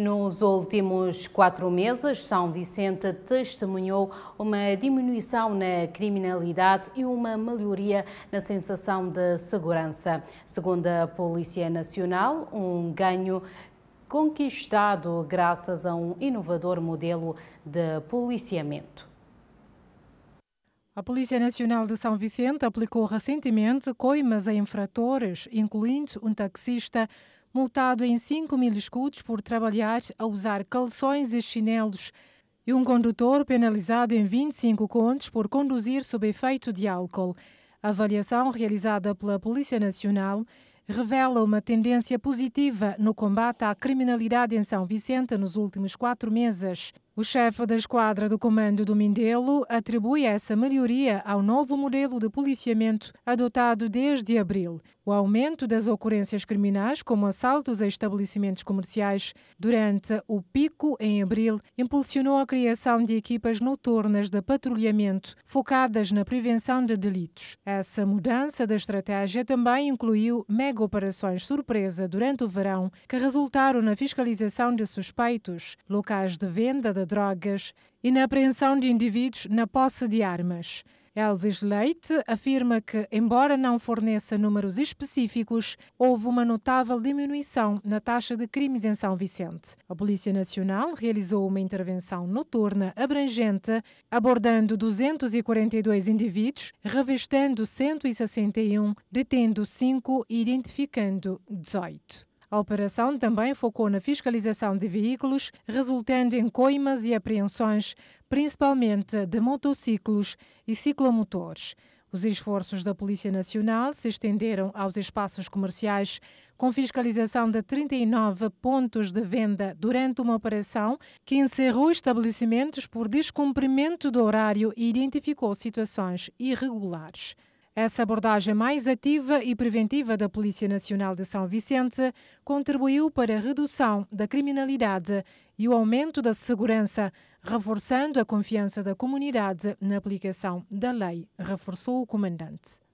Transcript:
Nos últimos quatro meses, São Vicente testemunhou uma diminuição na criminalidade e uma melhoria na sensação de segurança. Segundo a Polícia Nacional, um ganho conquistado graças a um inovador modelo de policiamento. A Polícia Nacional de São Vicente aplicou recentemente coimas a infratores, incluindo um taxista multado em 5 mil escudos por trabalhar a usar calções e chinelos, e um condutor penalizado em 25 contos por conduzir sob efeito de álcool. A avaliação realizada pela Polícia Nacional revela uma tendência positiva no combate à criminalidade em São Vicente nos últimos quatro meses. O chefe da esquadra do comando do Mindelo atribui essa melhoria ao novo modelo de policiamento adotado desde abril. O aumento das ocorrências criminais, como assaltos a estabelecimentos comerciais, durante o pico em abril, impulsionou a criação de equipas noturnas de patrulhamento focadas na prevenção de delitos. Essa mudança da estratégia também incluiu mega operações surpresa durante o verão, que resultaram na fiscalização de suspeitos, locais de venda de drogas e na apreensão de indivíduos na posse de armas. Elvis Leite afirma que, embora não forneça números específicos, houve uma notável diminuição na taxa de crimes em São Vicente. A Polícia Nacional realizou uma intervenção noturna abrangente, abordando 242 indivíduos, revistando 161, detendo 5 e identificando 18. A operação também focou na fiscalização de veículos, resultando em coimas e apreensões, principalmente de motociclos e ciclomotores. Os esforços da Polícia Nacional se estenderam aos espaços comerciais, com fiscalização de 39 pontos de venda durante uma operação que encerrou estabelecimentos por descumprimento do horário e identificou situações irregulares. Essa abordagem mais ativa e preventiva da Polícia Nacional de São Vicente contribuiu para a redução da criminalidade e o aumento da segurança, reforçando a confiança da comunidade na aplicação da lei, reforçou o comandante.